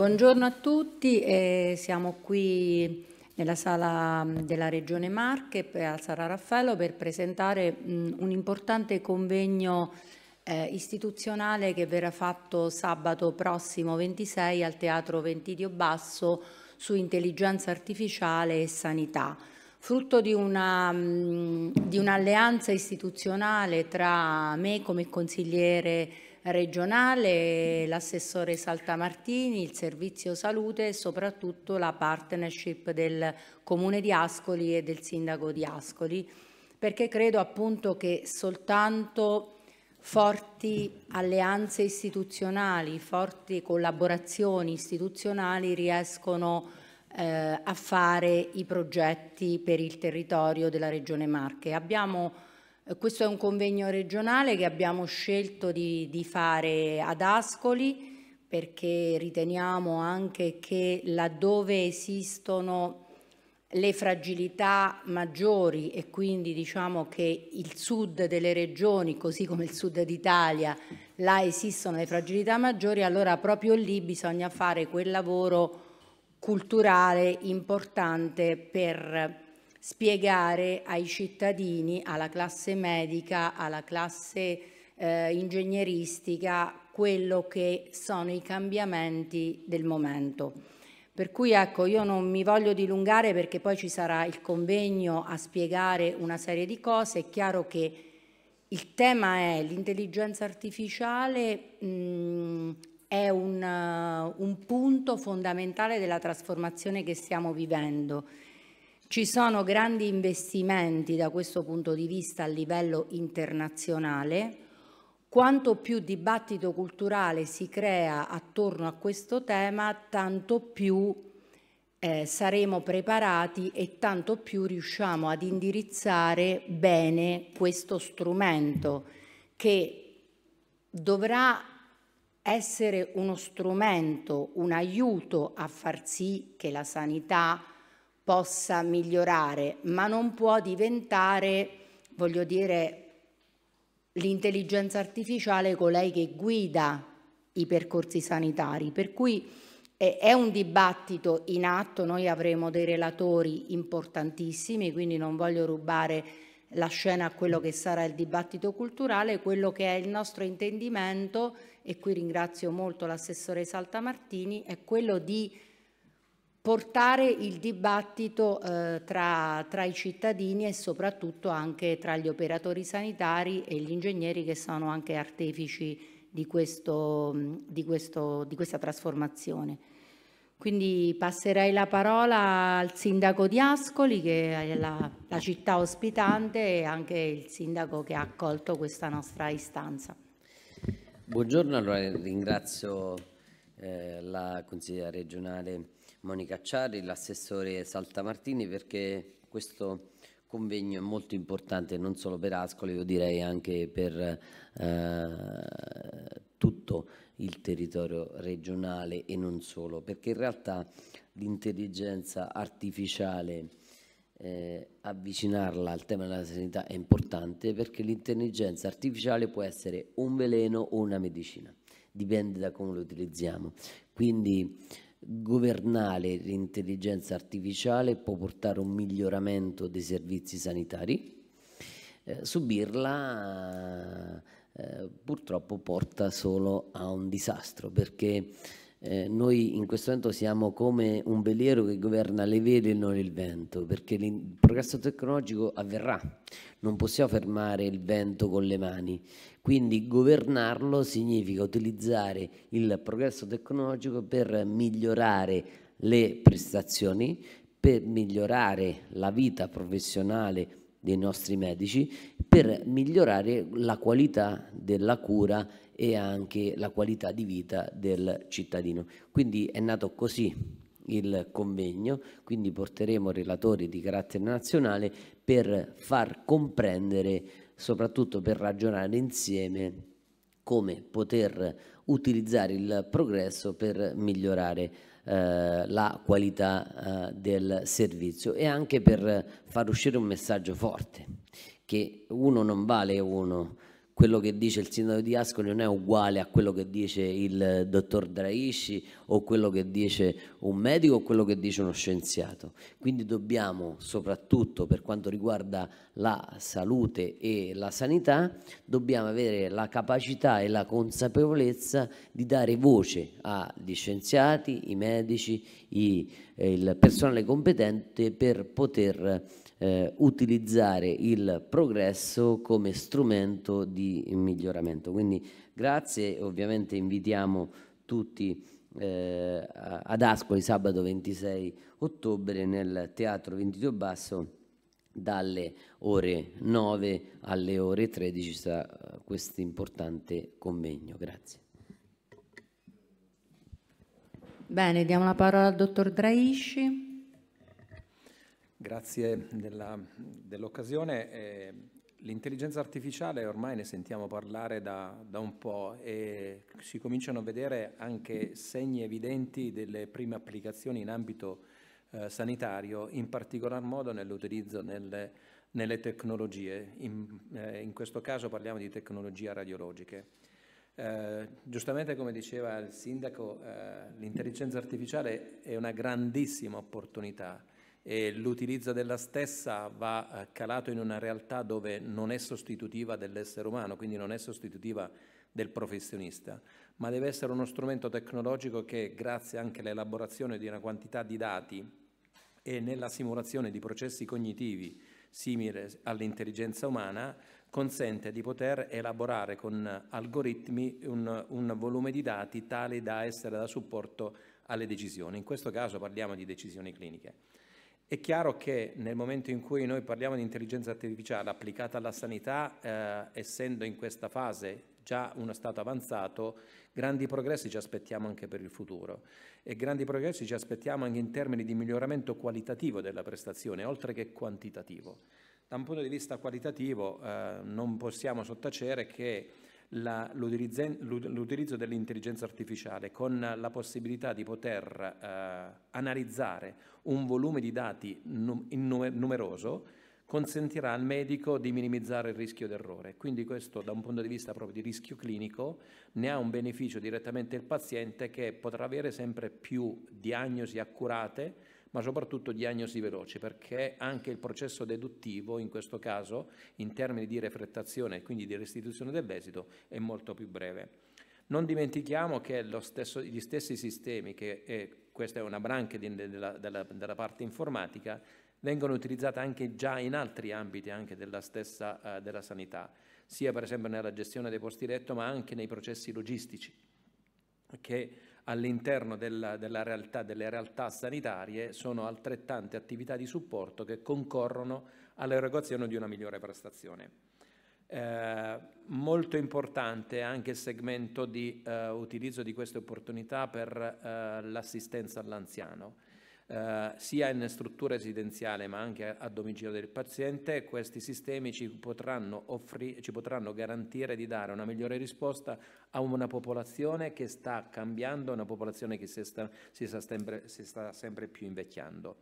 Buongiorno a tutti, eh, siamo qui nella sala mm, della Regione Marche al Sara Raffaello per presentare mh, mm, un importante convegno eh, istituzionale che verrà fatto sabato prossimo 26 al Teatro Ventidio Basso su intelligenza artificiale e sanità, frutto di mm, un'alleanza un istituzionale tra me come consigliere regionale, l'assessore Saltamartini, il servizio salute e soprattutto la partnership del comune di Ascoli e del sindaco di Ascoli perché credo appunto che soltanto forti alleanze istituzionali, forti collaborazioni istituzionali riescono eh, a fare i progetti per il territorio della Regione Marche. Abbiamo eh, questo è un convegno regionale che abbiamo scelto di, di fare ad Ascoli perché riteniamo anche che laddove esistono le fragilità maggiori e quindi diciamo che il sud delle regioni, così come il sud d'Italia, là esistono le fragilità maggiori, allora proprio lì bisogna fare quel lavoro culturale importante per spiegare ai cittadini, alla classe medica, alla classe eh, ingegneristica quello che sono i cambiamenti del momento. Per cui ecco, io non mi voglio dilungare perché poi ci sarà il convegno a spiegare una serie di cose, è chiaro che il tema è l'intelligenza artificiale mh, mm, è un, uh, un punto fondamentale della trasformazione che stiamo vivendo ci sono grandi investimenti da questo punto di vista a livello internazionale. Quanto più dibattito culturale si crea attorno a questo tema, tanto più eh, saremo preparati e tanto più riusciamo ad indirizzare bene questo strumento che dovrà essere uno strumento, un aiuto a far sì che la sanità possa migliorare, ma non può diventare, voglio dire, l'intelligenza artificiale colei che guida i percorsi sanitari. Per cui eh, è un dibattito in atto, noi avremo dei relatori importantissimi, quindi non voglio rubare la scena a quello che sarà il dibattito culturale, quello che è il nostro intendimento, e qui ringrazio molto l'assessore Saltamartini, è quello di portare il dibattito eh, tra, tra, i cittadini e soprattutto anche tra gli operatori sanitari e gli ingegneri che sono anche artefici di, questo, di, questo, di questa trasformazione. Quindi passerei la parola al sindaco di Ascoli, che è la, la città ospitante e anche il sindaco che ha accolto questa nostra istanza. Buongiorno, allora ringrazio eh, la consigliera regionale Monica Ciari, l'assessore Saltamartini, perché questo convegno è molto importante non solo per Ascoli, io direi anche per eh, tutto il territorio regionale e non solo, perché in realtà l'intelligenza artificiale eh, avvicinarla al tema della sanità è importante perché l'intelligenza artificiale può essere un veleno o una medicina, dipende da come lo utilizziamo. Quindi governare l'intelligenza artificiale può portare un miglioramento dei servizi sanitari, eh, subirla eh, purtroppo porta solo a un disastro perché eh, noi in questo momento siamo come un veliero che governa le vele e non il vento, perché il progresso tecnologico avverrà, non possiamo fermare il vento con le mani, quindi governarlo significa utilizzare il progresso tecnologico per migliorare le prestazioni, per migliorare la vita professionale dei nostri medici, per migliorare la qualità della cura e anche la qualità di vita del cittadino. Quindi è nato così il convegno, quindi porteremo relatori di carattere nazionale per far comprendere, soprattutto per ragionare insieme come poter utilizzare il progresso per migliorare eh, la qualità eh, del servizio e anche per far uscire un messaggio forte che uno non vale uno, quello che dice il sindaco di Ascoli non è uguale a quello che dice il dottor Draisci o quello che dice un medico o quello che dice uno scienziato. Quindi dobbiamo, soprattutto per quanto riguarda la salute e la sanità, dobbiamo avere la capacità e la consapevolezza di dare voce agli scienziati, i medici, i, eh, il personale competente per poter eh, utilizzare il progresso come strumento di miglioramento. Quindi grazie, ovviamente invitiamo tutti eh, ad Ascoli sabato 26 ottobre nel Teatro 22 Basso dalle ore 9 alle ore 13 sarà eh, questo importante convegno. Grazie. Bene, diamo la parola al dottor Draisci. Grazie dell'occasione. Dell eh, L'intelligenza artificiale ormai ne sentiamo parlare da, da, un po' e si cominciano a vedere anche segni evidenti delle prime applicazioni in ambito eh, sanitario, in particolar modo nell'utilizzo nelle, nelle, tecnologie. In, eh, in, questo caso parliamo di tecnologie radiologiche. Eh, giustamente come diceva il sindaco, eh, l'intelligenza artificiale è una grandissima opportunità e l'utilizzo della stessa va eh, calato in una realtà dove non è sostitutiva dell'essere umano, quindi non è sostitutiva del professionista, ma deve essere uno strumento tecnologico che grazie anche all'elaborazione di una quantità di dati e nella simulazione di processi cognitivi simili all'intelligenza umana consente di poter elaborare con algoritmi un, un volume di dati tale da essere da supporto alle decisioni. In questo caso parliamo di decisioni cliniche. È chiaro che nel momento in cui noi parliamo di intelligenza artificiale applicata alla sanità, eh, essendo in questa fase già uno stato avanzato, grandi progressi ci aspettiamo anche per il futuro e grandi progressi ci aspettiamo anche in termini di miglioramento qualitativo della prestazione, oltre che quantitativo. Da un punto di vista qualitativo eh, non possiamo sottacere che la, l'utilizzo dell'intelligenza artificiale con la possibilità di poter eh, analizzare un volume di dati numeroso consentirà al medico di minimizzare il rischio d'errore. Quindi questo da un punto di vista proprio di rischio clinico ne ha un beneficio direttamente il paziente che potrà avere sempre più diagnosi accurate ma soprattutto diagnosi veloce, perché anche il processo deduttivo in questo caso, in termini di refrettazione e quindi di restituzione dell'esito, è molto più breve. Non dimentichiamo che stesso, gli stessi sistemi, che è, questa è una branca della, della, della, parte informatica, vengono utilizzati anche già in altri ambiti della stessa eh, della sanità, sia per esempio nella gestione dei posti letto, ma anche nei processi logistici, che all'interno della, della realtà, delle realtà sanitarie sono altrettante attività di supporto che concorrono all'erogazione di una migliore prestazione. Eh, molto importante anche il segmento di eh, utilizzo di queste opportunità per eh, l'assistenza all'anziano eh, sia in struttura residenziale ma anche a, domicilio del paziente, questi sistemi ci potranno, offri, ci potranno garantire di dare una migliore risposta a una popolazione che sta cambiando, una popolazione che si sta, si sta, sempre, si sta sempre più invecchiando.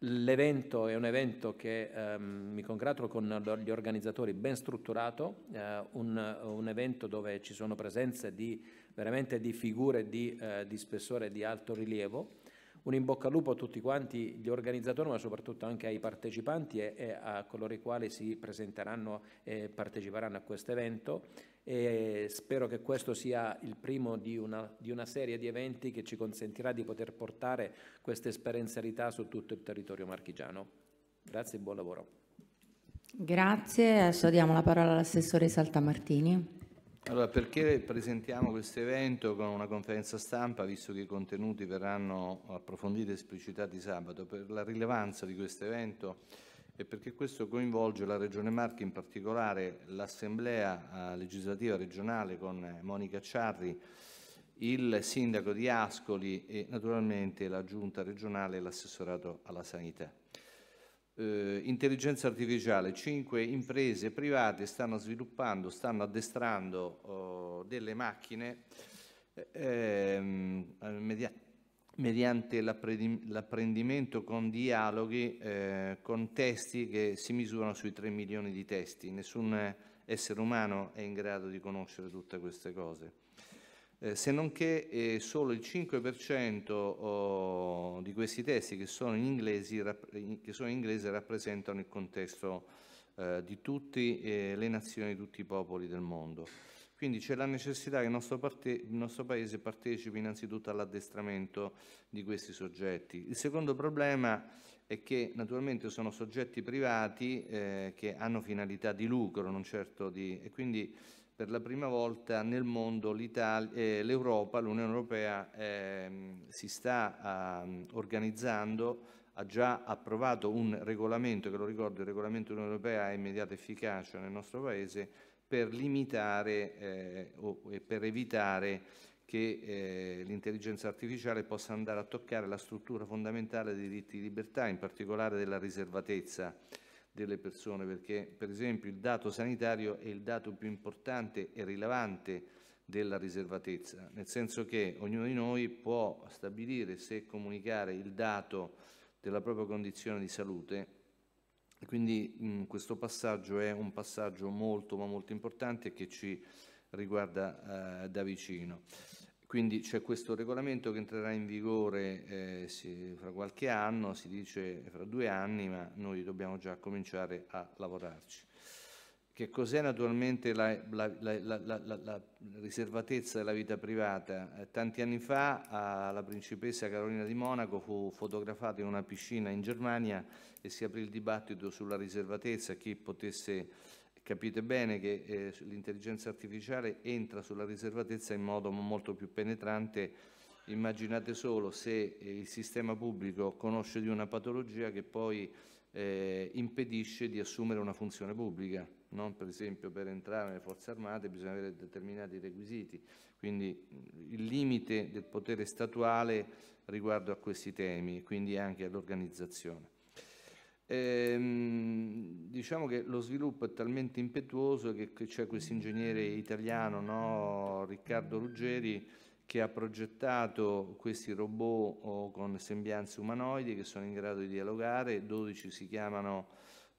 L'evento è un evento che ehm, mi congratulo con gli organizzatori ben strutturato, eh, un, un, evento dove ci sono presenze di, veramente di figure di, eh, di spessore di alto rilievo un in bocca al lupo a tutti quanti gli organizzatori, ma soprattutto anche ai partecipanti e, e a coloro i quali si presenteranno e parteciperanno a questo evento. E spero che questo sia il primo di una, di una serie di eventi che ci consentirà di poter portare questa esperienzialità su tutto il territorio marchigiano. Grazie e buon lavoro. Grazie, adesso diamo la parola all'assessore Saltamartini. Allora, perché presentiamo questo evento con una conferenza stampa, visto che i contenuti verranno approfonditi e esplicitati sabato? Per la rilevanza di questo evento e perché questo coinvolge la Regione Marche, in particolare l'Assemblea eh, legislativa regionale con eh, Monica Ciarri, il Sindaco di Ascoli e naturalmente la Giunta regionale e l'assessorato alla sanità eh, intelligenza artificiale, cinque imprese private stanno sviluppando, stanno addestrando oh, delle macchine ehm, media mediante l'apprendimento con dialoghi, eh, con testi che si misurano sui 3 milioni di testi. Nessun essere umano è in grado di conoscere tutte queste cose. Eh, se non che eh, solo il 5% oh, di questi testi che sono in, inglesi, che sono in inglese rappresentano il contesto eh, di tutte eh, le nazioni, di tutti i popoli del mondo. Quindi c'è la necessità che il nostro, il nostro, Paese partecipi innanzitutto all'addestramento di questi soggetti. Il secondo problema è che naturalmente sono soggetti privati eh, che hanno finalità di lucro, non certo di... e quindi per la prima volta nel mondo eh, l'Europa, l'Unione Europea eh, si sta eh, organizzando, ha già approvato un regolamento, che lo ricordo, il regolamento dell'Unione Europea ha immediata efficacia nel nostro Paese, per limitare eh, o, e per evitare che eh, l'intelligenza artificiale possa andare a toccare la struttura fondamentale dei diritti di libertà, in particolare della riservatezza delle persone, perché per esempio il dato sanitario è il dato più importante e rilevante della riservatezza, nel senso che ognuno di noi può stabilire se comunicare il dato della propria condizione di salute quindi mh, questo passaggio è un passaggio molto ma molto importante che ci riguarda eh, da vicino. Quindi c'è questo regolamento che entrerà in vigore eh, si, fra qualche anno, si dice fra due anni, ma noi dobbiamo già cominciare a lavorarci. Che cos'è naturalmente la, la, la, la, riservatezza della vita privata? Eh, tanti anni fa eh, la principessa Carolina di Monaco fu fotografata in una piscina in Germania e si aprì il dibattito sulla riservatezza, chi potesse capite bene che eh, l'intelligenza artificiale entra sulla riservatezza in modo molto più penetrante. Immaginate solo se eh, il sistema pubblico conosce di una patologia che poi eh, impedisce di assumere una funzione pubblica. No? Per esempio per entrare nelle forze armate bisogna avere determinati requisiti, quindi il limite del potere statuale riguardo a questi temi e quindi anche all'organizzazione. Ehm, diciamo che lo sviluppo è talmente impetuoso che c'è questo ingegnere italiano, no? Riccardo Ruggeri, che ha progettato questi robot oh, con sembianze umanoidi che sono in grado di dialogare, 12 si chiamano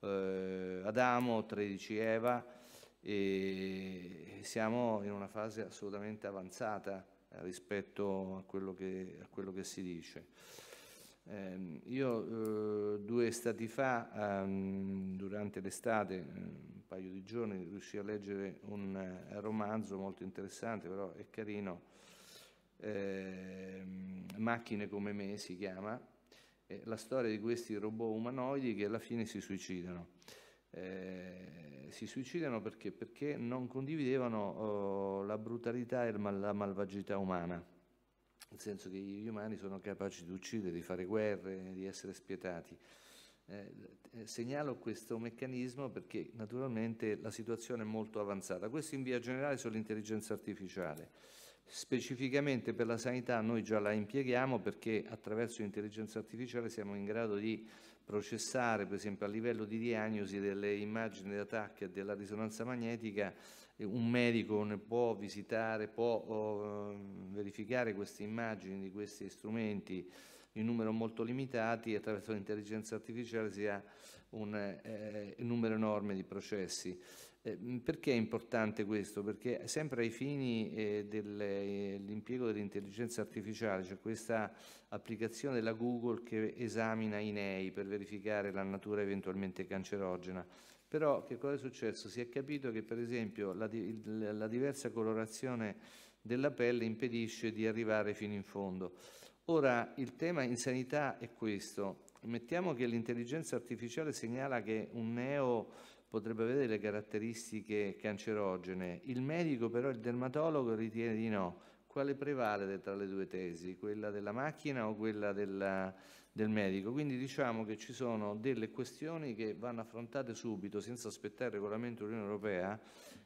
eh, Adamo, 13 Eva e siamo in una fase assolutamente avanzata eh, rispetto a quello che, a quello che si dice. Eh, io eh, due stati fa, ehm, durante l'estate, eh, un paio di giorni, riuscii a leggere un eh, romanzo molto interessante, però è carino, eh, Macchine come me si chiama, la storia di questi robot umanoidi che alla fine si suicidano. Eh, si suicidano perché? Perché non condividevano oh, la brutalità e la malvagità umana nel senso che gli umani sono capaci di uccidere, di fare guerre, di essere spietati. Eh, segnalo questo meccanismo perché naturalmente la situazione è molto avanzata. Questo in via generale sull'intelligenza artificiale. Specificamente per la sanità noi già la impieghiamo perché attraverso l'intelligenza artificiale siamo in grado di processare per esempio a livello di diagnosi delle immagini da TAC e della risonanza magnetica eh, un medico può visitare, può oh, verificare queste immagini di questi strumenti in numero molto limitati e attraverso l'intelligenza artificiale si ha eh, eh, un numero enorme di processi. Eh, perché è importante questo? Perché sempre ai fini eh, dell'impiego eh, dell'intelligenza artificiale, c'è cioè questa applicazione della Google che esamina i nei per verificare la natura eventualmente cancerogena. Però che cosa è successo? Si è capito che per esempio la, la diversa colorazione della pelle impedisce di arrivare fino in fondo. Ora il tema in sanità è questo. Mettiamo che l'intelligenza artificiale segnala che un neo potrebbe avere delle caratteristiche cancerogene. Il medico però, il dermatologo, ritiene di no. Quale prevale tra le due tesi, quella della macchina o quella della, del medico? Quindi diciamo che ci sono delle questioni che vanno affrontate subito, senza aspettare il regolamento dell'Unione Europea,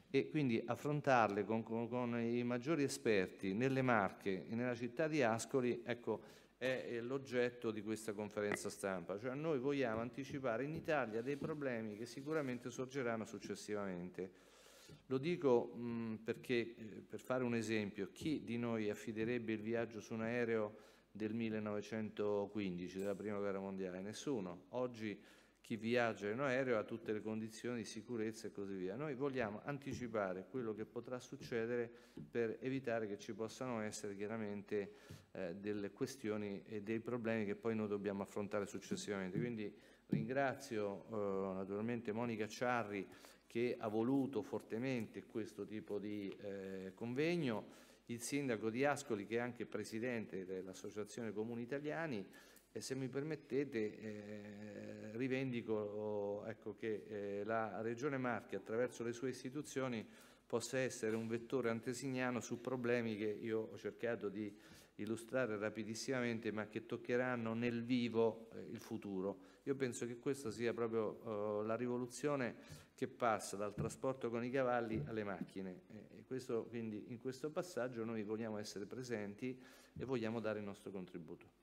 e quindi affrontarle con, con, con i maggiori esperti nelle Marche e nella città di Ascoli, ecco, è l'oggetto di questa conferenza stampa, cioè noi vogliamo anticipare in Italia dei problemi che sicuramente sorgeranno successivamente. Lo dico mh, perché, eh, per fare un esempio, chi di noi affiderebbe il viaggio su un aereo del 1915, della Prima Guerra Mondiale? Nessuno. Oggi chi viaggia in aereo ha tutte le condizioni di sicurezza e così via. Noi vogliamo anticipare quello che potrà succedere per evitare che ci possano essere chiaramente eh, delle questioni e dei problemi che poi noi dobbiamo affrontare successivamente. Quindi ringrazio eh, naturalmente Monica Ciarri che ha voluto fortemente questo tipo di eh, convegno, il sindaco di Ascoli che è anche presidente dell'Associazione Comuni Italiani e se mi permettete eh, rivendico oh, ecco, che eh, la Regione Marche attraverso le sue istituzioni possa essere un vettore antesignano su problemi che io ho cercato di illustrare rapidissimamente ma che toccheranno nel vivo eh, il futuro. Io penso che questa sia proprio oh, la rivoluzione che passa dal trasporto con i cavalli alle macchine e questo, quindi in questo passaggio noi vogliamo essere presenti e vogliamo dare il nostro contributo.